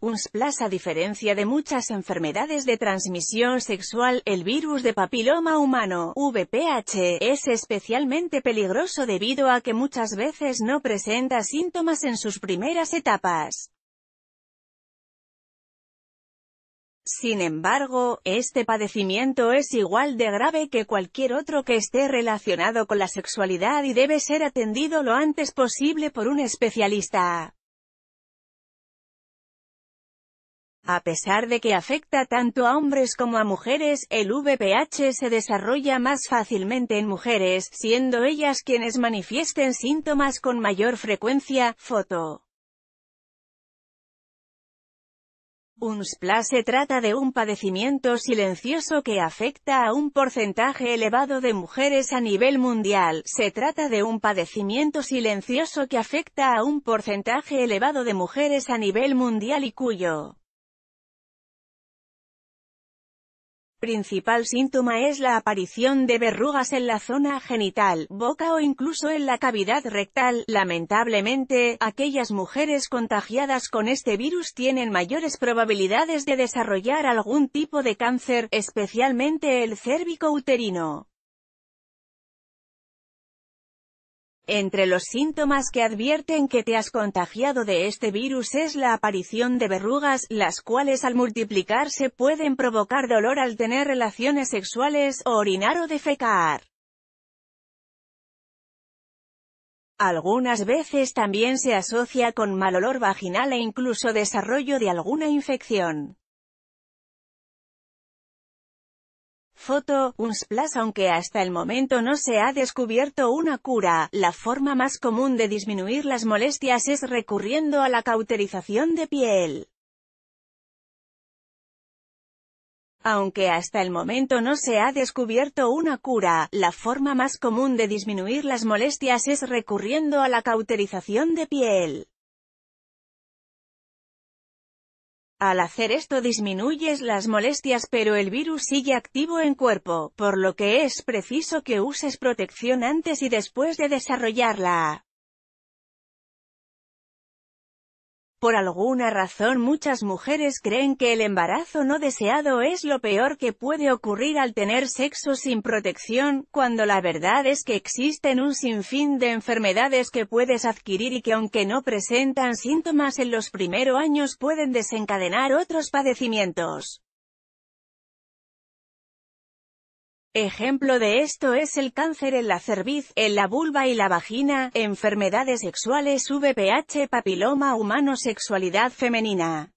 Un A diferencia de muchas enfermedades de transmisión sexual, el virus de papiloma humano, VPH, es especialmente peligroso debido a que muchas veces no presenta síntomas en sus primeras etapas. Sin embargo, este padecimiento es igual de grave que cualquier otro que esté relacionado con la sexualidad y debe ser atendido lo antes posible por un especialista. A pesar de que afecta tanto a hombres como a mujeres, el VPH se desarrolla más fácilmente en mujeres, siendo ellas quienes manifiesten síntomas con mayor frecuencia. Foto. UNSPLA se trata de un padecimiento silencioso que afecta a un porcentaje elevado de mujeres a nivel mundial. Se trata de un padecimiento silencioso que afecta a un porcentaje elevado de mujeres a nivel mundial y cuyo Principal síntoma es la aparición de verrugas en la zona genital, boca o incluso en la cavidad rectal. Lamentablemente, aquellas mujeres contagiadas con este virus tienen mayores probabilidades de desarrollar algún tipo de cáncer, especialmente el cérvico uterino. Entre los síntomas que advierten que te has contagiado de este virus es la aparición de verrugas, las cuales al multiplicarse pueden provocar dolor al tener relaciones sexuales, orinar o defecar. Algunas veces también se asocia con mal olor vaginal e incluso desarrollo de alguna infección. Foto, Unsplash Aunque hasta el momento no se ha descubierto una cura, la forma más común de disminuir las molestias es recurriendo a la cauterización de piel. Aunque hasta el momento no se ha descubierto una cura, la forma más común de disminuir las molestias es recurriendo a la cauterización de piel. Al hacer esto disminuyes las molestias pero el virus sigue activo en cuerpo, por lo que es preciso que uses protección antes y después de desarrollarla. Por alguna razón muchas mujeres creen que el embarazo no deseado es lo peor que puede ocurrir al tener sexo sin protección, cuando la verdad es que existen un sinfín de enfermedades que puedes adquirir y que aunque no presentan síntomas en los primeros años pueden desencadenar otros padecimientos. Ejemplo de esto es el cáncer en la cerviz, en la vulva y la vagina, enfermedades sexuales VPH, papiloma humano, sexualidad femenina.